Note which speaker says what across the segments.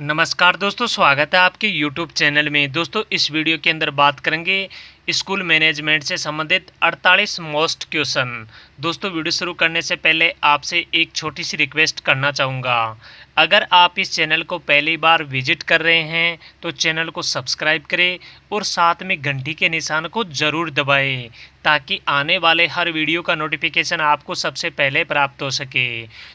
Speaker 1: नमस्कार दोस्तों स्वागत है आपके YouTube चैनल में दोस्तों इस वीडियो के अंदर बात करेंगे स्कूल मैनेजमेंट से संबंधित 48 मोस्ट क्वेश्चन दोस्तों वीडियो शुरू करने से पहले आपसे एक छोटी सी रिक्वेस्ट करना चाहूँगा अगर आप इस चैनल को पहली बार विजिट कर रहे हैं तो चैनल को सब्सक्राइब करें और साथ में घंटी के निशान को ज़रूर दबाएं ताकि आने वाले हर वीडियो का नोटिफिकेशन आपको सबसे पहले प्राप्त हो सके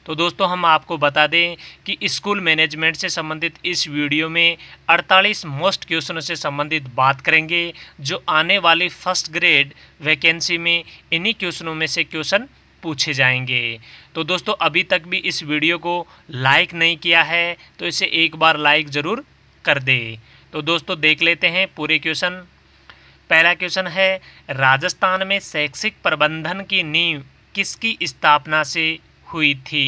Speaker 1: तो दोस्तों हम आपको बता दें कि स्कूल मैनेजमेंट से संबंधित इस वीडियो में 48 मोस्ट क्वेश्चनों से संबंधित बात करेंगे जो आने वाली फर्स्ट ग्रेड वैकेंसी में इन्हीं क्वेश्चनों में से क्वेश्चन पूछे जाएंगे तो दोस्तों अभी तक भी इस वीडियो को लाइक नहीं किया है तो इसे एक बार लाइक ज़रूर कर दे तो दोस्तों देख लेते हैं पूरे क्वेश्चन पहला क्वेश्चन है राजस्थान में शैक्षिक प्रबंधन की नींव किसकी स्थापना से हुई थी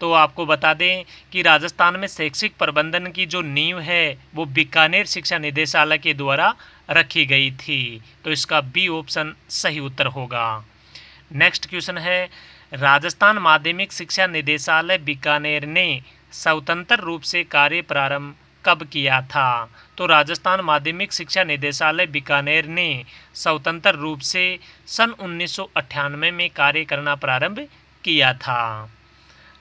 Speaker 1: तो आपको बता दें कि राजस्थान में शैक्षिक प्रबंधन की जो नींव है वो बीकानेर शिक्षा निदेशालय के द्वारा रखी गई थी तो इसका बी ऑप्शन सही उत्तर होगा नेक्स्ट क्वेश्चन है राजस्थान माध्यमिक शिक्षा निदेशालय बीकानेर ने स्वतंत्र रूप से कार्य प्रारंभ कब किया था तो राजस्थान माध्यमिक शिक्षा निदेशालय बीकानेर ने स्वतंत्र रूप से सन उन्नीस में कार्य करना प्रारंभ किया था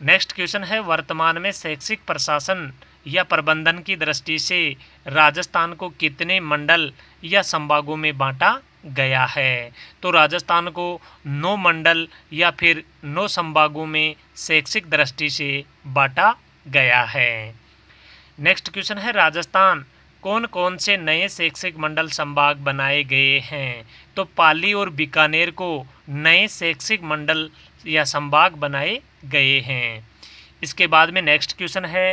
Speaker 1: नेक्स्ट क्वेश्चन है वर्तमान में शैक्षिक प्रशासन या प्रबंधन की दृष्टि से राजस्थान को कितने मंडल या संभागों में बांटा गया है तो राजस्थान को नौ मंडल या फिर नौ संभागों में शैक्षिक दृष्टि से बांटा गया है नेक्स्ट क्वेश्चन है राजस्थान कौन कौन से नए शैक्षिक मंडल संभाग बनाए गए हैं तो पाली और बीकानेर को नए शैक्षिक मंडल या संभाग बनाए गए हैं इसके बाद में नेक्स्ट क्वेश्चन है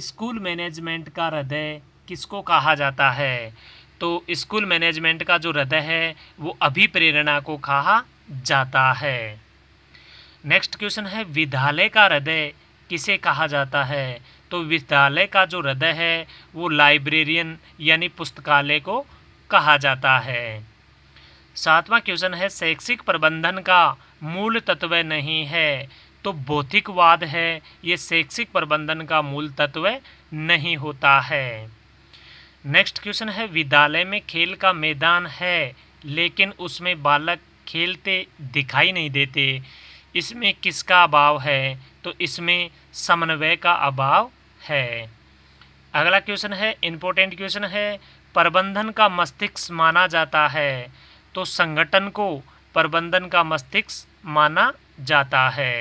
Speaker 1: स्कूल मैनेजमेंट का हृदय किसको कहा जाता है तो स्कूल मैनेजमेंट का जो हृदय है वो अभिप्रेरणा को कहा जाता है नेक्स्ट क्वेश्चन है विद्यालय का हृदय किसे कहा जाता है तो विद्यालय का जो हृदय है वो लाइब्रेरियन यानी पुस्तकालय को कहा जाता है सातवां क्वेश्चन है शैक्षिक प्रबंधन का मूल तत्व नहीं है तो भौतिकवाद है ये शैक्षिक प्रबंधन का मूल तत्व नहीं होता है नेक्स्ट क्वेश्चन है विद्यालय में खेल का मैदान है लेकिन उसमें बालक खेलते दिखाई नहीं देते इसमें किसका अभाव है तो इसमें समन्वय का अभाव है अगला क्वेश्चन है इम्पोर्टेंट क्वेश्चन है प्रबंधन का मस्तिष्क माना जाता है तो संगठन को प्रबंधन का मस्तिष्क माना जाता है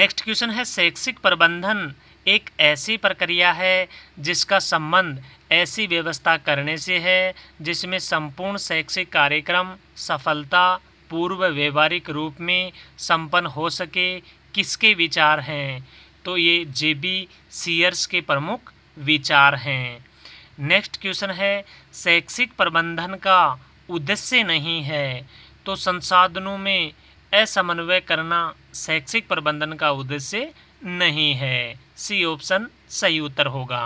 Speaker 1: नेक्स्ट क्वेश्चन है शैक्षिक प्रबंधन एक ऐसी प्रक्रिया है जिसका संबंध ऐसी व्यवस्था करने से है जिसमें संपूर्ण शैक्षिक कार्यक्रम सफलता पूर्व व्यवहारिक रूप में संपन्न हो सके किसके विचार हैं तो ये जे बी सीयर्स के प्रमुख विचार हैं नेक्स्ट क्वेश्चन है शैक्षिक प्रबंधन का उद्देश्य नहीं है तो संसाधनों में असमन्वय करना शैक्षिक प्रबंधन का उद्देश्य नहीं है सी ऑप्शन सही उत्तर होगा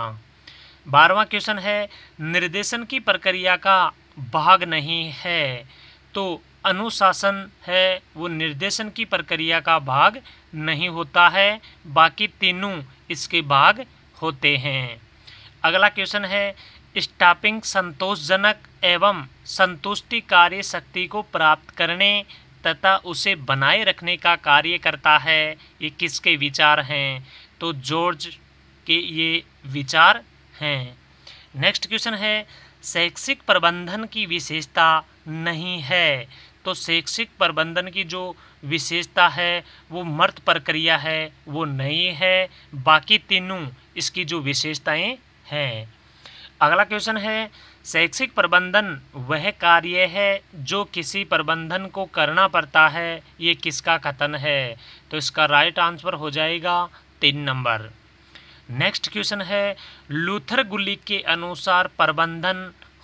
Speaker 1: बारवा क्वेश्चन है निर्देशन की प्रक्रिया का भाग नहीं है तो अनुशासन है वो निर्देशन की प्रक्रिया का भाग नहीं होता है बाकी तीनों इसके भाग होते हैं अगला क्वेश्चन है स्टापिंग संतोषजनक एवं संतुष्टि कार्य शक्ति को प्राप्त करने तथा उसे बनाए रखने का कार्य करता है ये किसके विचार हैं तो जॉर्ज के ये विचार हैं नेक्स्ट क्वेश्चन है शैक्षिक प्रबंधन की विशेषता नहीं है तो शैक्षिक प्रबंधन की जो विशेषता है वो मर्त प्रक्रिया है वो नहीं है बाकी तीनों इसकी जो विशेषताएं हैं अगला क्वेश्चन है शैक्षिक प्रबंधन वह कार्य है जो किसी प्रबंधन को करना पड़ता है ये किसका कथन है तो इसका राइट आंसर हो जाएगा तीन नंबर नेक्स्ट क्वेश्चन है लूथर गुल्ली के अनुसार प्रबंधन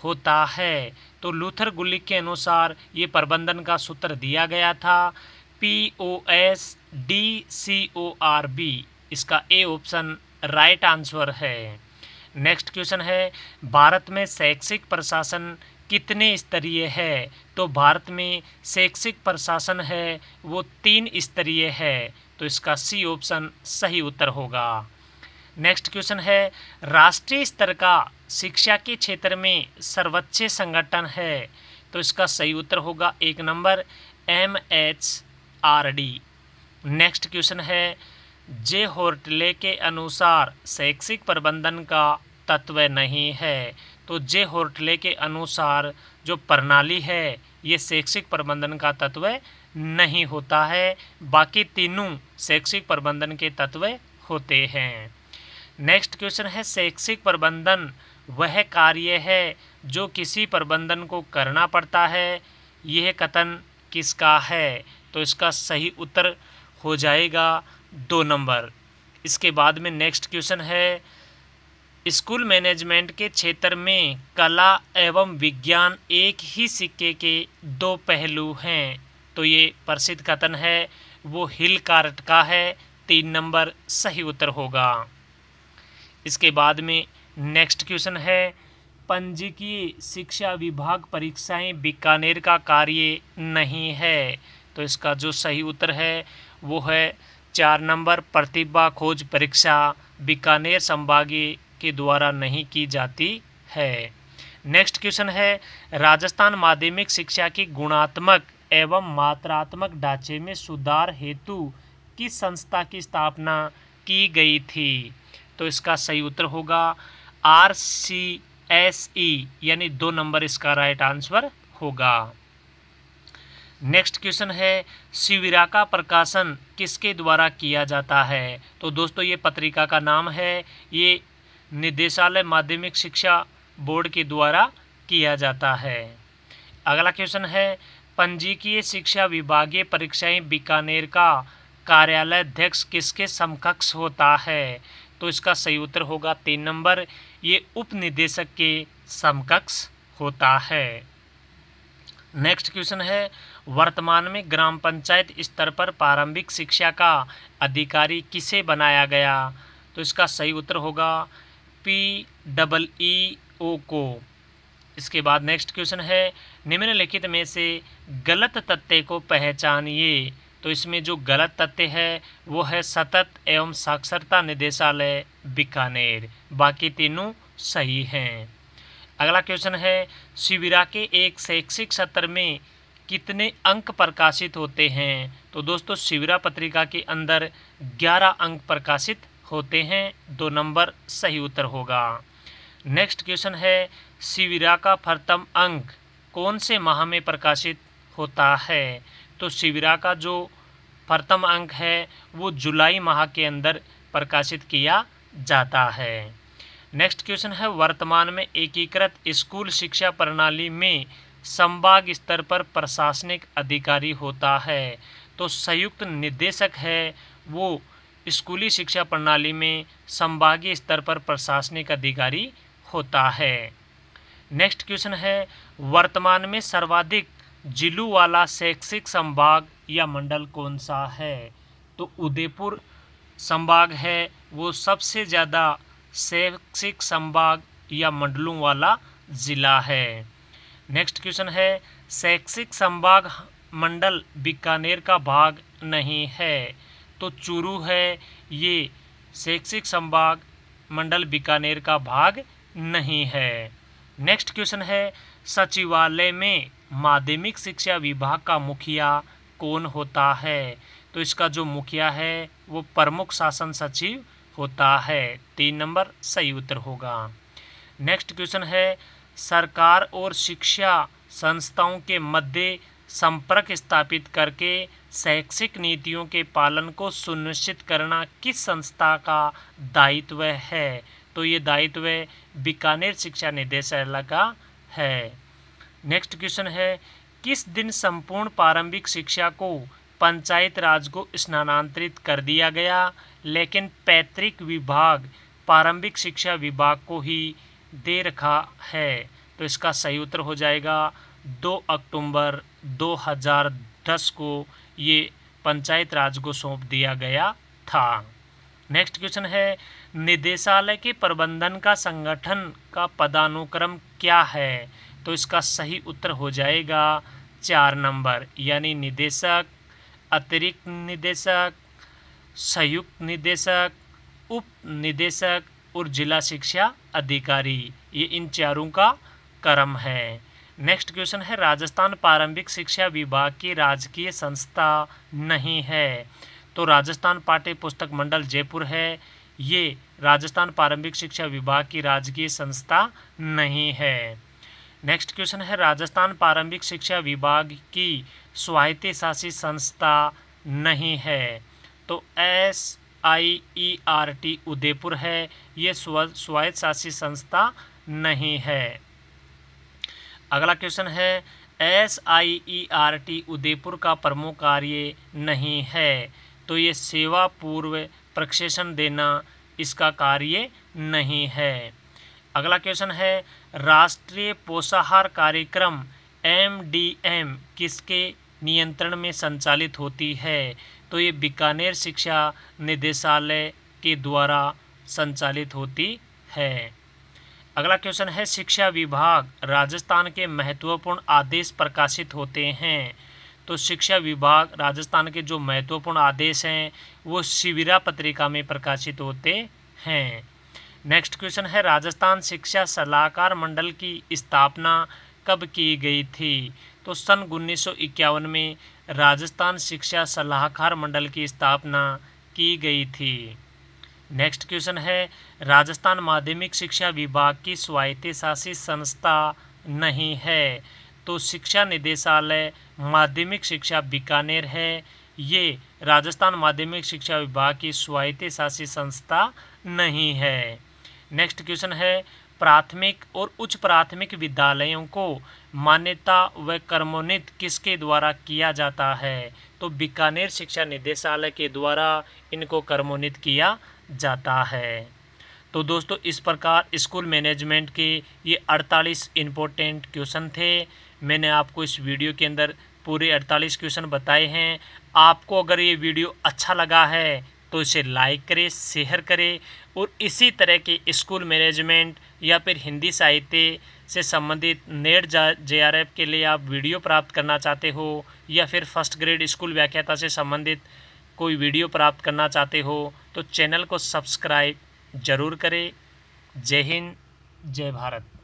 Speaker 1: होता है तो लूथर गुल्ली के अनुसार ये प्रबंधन का सूत्र दिया गया था P O S D C O R B इसका ए ऑप्शन राइट आंसर है नेक्स्ट क्वेश्चन है भारत में शैक्षिक प्रशासन कितने स्तरीय है तो भारत में शैक्षिक प्रशासन है वो तीन स्तरीय है तो इसका सी ऑप्शन सही उत्तर होगा नेक्स्ट क्वेश्चन है राष्ट्रीय स्तर का शिक्षा के क्षेत्र में सर्वोच्च संगठन है तो इसका सही उत्तर होगा एक number M H R D next question है जे होर्टले के अनुसार शैक्षिक प्रबंधन का तत्व नहीं है तो जे होटले के अनुसार जो प्रणाली है ये शैक्षिक प्रबंधन का तत्व नहीं होता है बाकी तीनों शैक्षिक प्रबंधन के तत्व होते हैं नेक्स्ट क्वेश्चन है शैक्षिक प्रबंधन वह कार्य है जो किसी प्रबंधन को करना पड़ता है यह कथन किसका है तो इसका सही उत्तर हो जाएगा दो नंबर इसके बाद में नेक्स्ट क्वेश्चन है स्कूल मैनेजमेंट के क्षेत्र में कला एवं विज्ञान एक ही सिक्के के दो पहलू हैं तो ये प्रसिद्ध कथन है वो हिल कार्ट का है तीन नंबर सही उत्तर होगा इसके बाद में नेक्स्ट क्वेश्चन है पंजीकीय शिक्षा विभाग परीक्षाएं बीकानेर का कार्य नहीं है तो इसका जो सही उत्तर है वो है चार नंबर प्रतिभा खोज परीक्षा बीकानेर संभागीय के द्वारा नहीं की जाती है नेक्स्ट क्वेश्चन है राजस्थान माध्यमिक शिक्षा की गुणात्मक एवं मात्रात्मक ढांचे में सुधार हेतु किस संस्था की स्थापना की गई थी तो इसका सही उत्तर होगा आर सी एस ई यानी दो नंबर इसका राइट आंसर होगा नेक्स्ट क्वेश्चन है शिविरा का प्रकाशन किसके द्वारा किया जाता है तो दोस्तों ये पत्रिका का नाम है ये निदेशालय माध्यमिक शिक्षा बोर्ड के द्वारा किया जाता है अगला क्वेश्चन है पंजीकीय शिक्षा विभागीय परीक्षाएं बीकानेर का कार्यालय अध्यक्ष किसके समकक्ष होता है तो इसका सही उत्तर होगा तीन नंबर ये उप निदेशक के समकक्ष होता है नेक्स्ट क्वेश्चन है वर्तमान में ग्राम पंचायत स्तर पर प्रारंभिक शिक्षा का अधिकारी किसे बनाया गया तो इसका सही उत्तर होगा पी डबल ई ओ को इसके बाद नेक्स्ट क्वेश्चन है निम्नलिखित में से गलत तथ्य को पहचानिए तो इसमें जो गलत तथ्य है वो है सतत एवं साक्षरता निदेशालय बीकानेर बाकी तीनों सही हैं अगला क्वेश्चन है शिविरा के एक शैक्षिक सत्र में कितने अंक प्रकाशित होते हैं तो दोस्तों शिविरा पत्रिका के अंदर 11 अंक प्रकाशित होते हैं दो नंबर सही उत्तर होगा नेक्स्ट क्वेश्चन है शिविरा का प्रथम अंक कौन से माह में प्रकाशित होता है तो शिविरा का जो प्रथम अंक है वो जुलाई माह के अंदर प्रकाशित किया जाता है नेक्स्ट क्वेश्चन है वर्तमान में एकीकृत स्कूल शिक्षा प्रणाली में संभाग स्तर पर प्रशासनिक अधिकारी होता है तो संयुक्त निदेशक है वो स्कूली शिक्षा प्रणाली में संभागीय स्तर पर प्रशासनिक अधिकारी होता है नेक्स्ट क्वेश्चन है वर्तमान में सर्वाधिक जिलों वाला शैक्षिक संभाग या मंडल कौन सा है तो उदयपुर संभाग है वो सबसे ज़्यादा शैक्षिक संभाग या मंडलों वाला ज़िला है नेक्स्ट क्वेश्चन है शैक्षिक संभाग मंडल बीकानेर का भाग नहीं है तो चूरू है ये शैक्षिक संभाग मंडल बीकानेर का भाग नहीं है नेक्स्ट क्वेश्चन है सचिवालय में माध्यमिक शिक्षा विभाग का मुखिया कौन होता है तो इसका जो मुखिया है वो प्रमुख शासन सचिव होता है तीन नंबर सही उत्तर होगा नेक्स्ट क्वेश्चन है सरकार और शिक्षा संस्थाओं के मध्य संपर्क स्थापित करके शैक्षिक नीतियों के पालन को सुनिश्चित करना किस संस्था का दायित्व है तो ये दायित्व बीकानेर शिक्षा निदेशालय का है नेक्स्ट क्वेश्चन है किस दिन संपूर्ण प्रारंभिक शिक्षा को पंचायत राज को स्थानांतरित कर दिया गया लेकिन पैतृक विभाग प्रारंभिक शिक्षा विभाग को ही दे रखा है तो इसका सही उत्तर हो जाएगा दो अक्टूबर 2010 को ये पंचायत राज को सौंप दिया गया था नेक्स्ट क्वेश्चन है निदेशालय के प्रबंधन का संगठन का पदानुक्रम क्या है तो इसका सही उत्तर हो जाएगा चार नंबर यानी निदेशक अतिरिक्त निदेशक संयुक्त निदेशक उप निदेशक और जिला शिक्षा अधिकारी ये इन चारों का क्रम है नेक्स्ट क्वेश्चन है राजस्थान प्रारंभिक शिक्षा विभाग की राजकीय संस्था नहीं है तो राजस्थान पाठ्य पुस्तक मंडल जयपुर है ये राजस्थान प्रारंभिक शिक्षा विभाग की राजकीय संस्था नहीं है नेक्स्ट क्वेश्चन है राजस्थान प्रारंभिक शिक्षा विभाग की स्वायत्त शासी संस्था नहीं है तो S I E R T Udaipur है ये स्व स्वायत्त शासी संस्था नहीं है अगला क्वेश्चन है S I E R T Udaipur का प्रमुख कार्य नहीं है तो ये सेवा पूर्व प्रक्षेषण देना इसका कार्य नहीं है अगला क्वेश्चन है राष्ट्रीय पोषाहार कार्यक्रम एम डी एम किसके नियंत्रण में संचालित होती है तो ये बीकानेर शिक्षा निदेशालय के द्वारा संचालित होती है अगला क्वेश्चन है शिक्षा विभाग राजस्थान के महत्वपूर्ण आदेश प्रकाशित होते हैं तो शिक्षा विभाग राजस्थान के जो महत्वपूर्ण आदेश हैं वो शिविरा पत्रिका में प्रकाशित होते हैं नेक्स्ट क्वेश्चन है राजस्थान शिक्षा सलाहकार मंडल की स्थापना कब की गई थी तो सन उन्नीस में राजस्थान शिक्षा सलाहकार मंडल की स्थापना की गई थी नेक्स्ट क्वेश्चन है राजस्थान माध्यमिक शिक्षा विभाग की स्वायत्त संस्था नहीं है तो शिक्षा निदेशालय माध्यमिक शिक्षा बीकानेर है ये राजस्थान माध्यमिक शिक्षा विभाग की स्वायत्त संस्था नहीं है नेक्स्ट क्वेश्चन है प्राथमिक और उच्च प्राथमिक विद्यालयों को मान्यता व कर्मोन्नत किसके द्वारा किया जाता है तो बीकानेर शिक्षा निदेशालय के द्वारा इनको कर्मोन्नत किया जाता है तो दोस्तों इस प्रकार स्कूल मैनेजमेंट के ये 48 इम्पोर्टेंट क्वेश्चन थे मैंने आपको इस वीडियो के अंदर पूरे 48 क्वेश्चन बताए हैं आपको अगर ये वीडियो अच्छा लगा है तो इसे लाइक करें शेयर करें और इसी तरह के स्कूल मैनेजमेंट या फिर हिंदी साहित्य से संबंधित नेट जे आर एफ के लिए आप वीडियो प्राप्त करना चाहते हो या फिर फर्स्ट ग्रेड स्कूल व्याख्याता से संबंधित कोई वीडियो प्राप्त करना चाहते हो तो चैनल को सब्सक्राइब ज़रूर करें जय हिंद जय भारत